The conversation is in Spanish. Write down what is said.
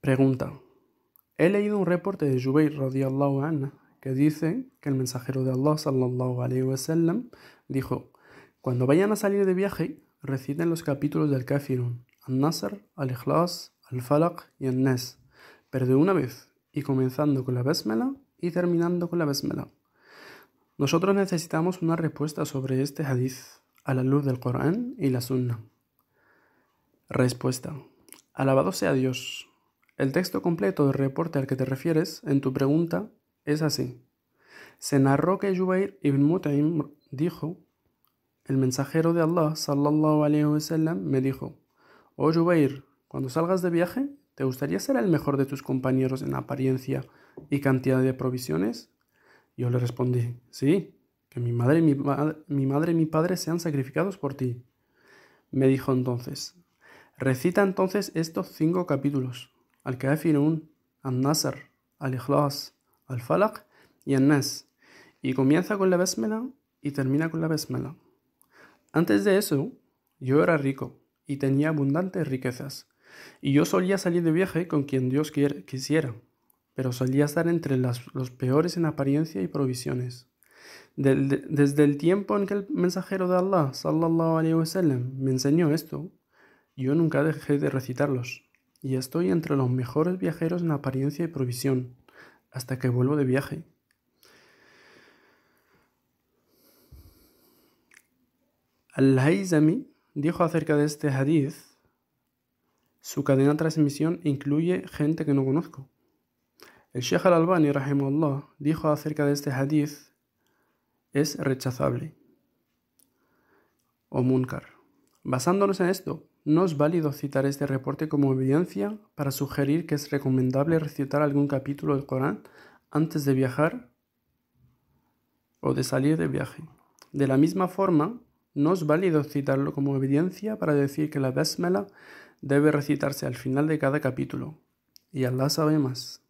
Pregunta. He leído un reporte de Jubayr radiallahu que dice que el mensajero de Allah sallallahu dijo: Cuando vayan a salir de viaje, reciten los capítulos del Kafirun, Al-Nasr, Al-Ikhlas, Al-Falaq y Al-Nas, pero de una vez, y comenzando con la Basmala y terminando con la Basmala. Nosotros necesitamos una respuesta sobre este hadith a la luz del Corán y la Sunna. Respuesta. Alabado sea Dios, el texto completo del reporte al que te refieres en tu pregunta es así. Se narró que Yubair ibn Mutaim dijo, el mensajero de Allah sallallahu alayhi wasallam me dijo, oh Yubair, cuando salgas de viaje, ¿te gustaría ser el mejor de tus compañeros en apariencia y cantidad de provisiones? Yo le respondí, sí, que mi madre mi, madre y mi padre sean sacrificados por ti. Me dijo entonces, recita entonces estos cinco capítulos. Al-Kafirun, Al-Nasr, Al-Ikhlas, Al-Falaq y Al-Nas. Y comienza con la Besmela y termina con la Besmela. Antes de eso, yo era rico y tenía abundantes riquezas. Y yo solía salir de viaje con quien Dios quisiera, pero solía estar entre los peores en apariencia y provisiones. Desde el tiempo en que el mensajero de Allah, sallallahu me enseñó esto, yo nunca dejé de recitarlos y estoy entre los mejores viajeros en apariencia y provisión, hasta que vuelvo de viaje. Al-Hayzami dijo acerca de este hadith, su cadena de transmisión incluye gente que no conozco. El Sheikh al-Albani, rahimullah, dijo acerca de este hadith, es rechazable o munkar. Basándonos en esto, no es válido citar este reporte como evidencia para sugerir que es recomendable recitar algún capítulo del Corán antes de viajar o de salir de viaje. De la misma forma, no es válido citarlo como evidencia para decir que la Basmala debe recitarse al final de cada capítulo. Y Allah sabe más.